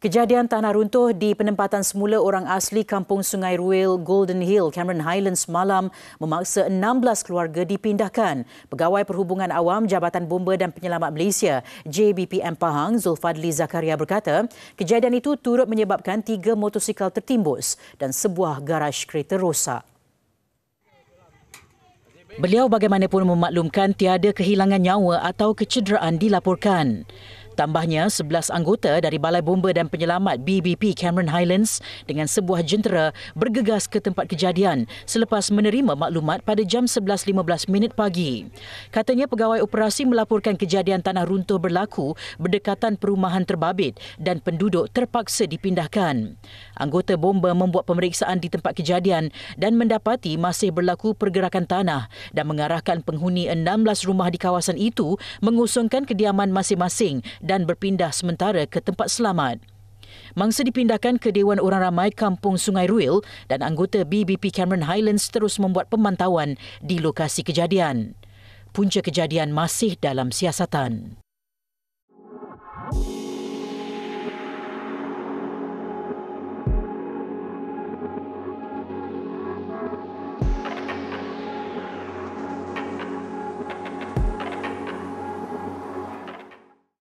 Kejadian tanah runtuh di penempatan semula orang asli kampung Sungai Ruil, Golden Hill, Cameron Highlands malam memaksa 16 keluarga dipindahkan. Pegawai Perhubungan Awam Jabatan Bomba dan Penyelamat Malaysia, JBPM Pahang, Zulfadli Zakaria berkata, kejadian itu turut menyebabkan tiga motosikal tertimbus dan sebuah garaj kereta rosak. Beliau bagaimanapun memaklumkan tiada kehilangan nyawa atau kecederaan dilaporkan. Tambahnya, 11 anggota dari Balai Bomba dan Penyelamat BBP Cameron Highlands dengan sebuah jentera bergegas ke tempat kejadian selepas menerima maklumat pada jam 11.15 pagi. Katanya pegawai operasi melaporkan kejadian tanah runtuh berlaku berdekatan perumahan terbabit dan penduduk terpaksa dipindahkan. Anggota bomba membuat pemeriksaan di tempat kejadian dan mendapati masih berlaku pergerakan tanah dan mengarahkan penghuni 16 rumah di kawasan itu mengusungkan kediaman masing-masing dan berpindah sementara ke tempat selamat. Mangsa dipindahkan ke Dewan Orang Ramai Kampung Sungai Ruil dan anggota BBP Cameron Highlands terus membuat pemantauan di lokasi kejadian. Punca kejadian masih dalam siasatan.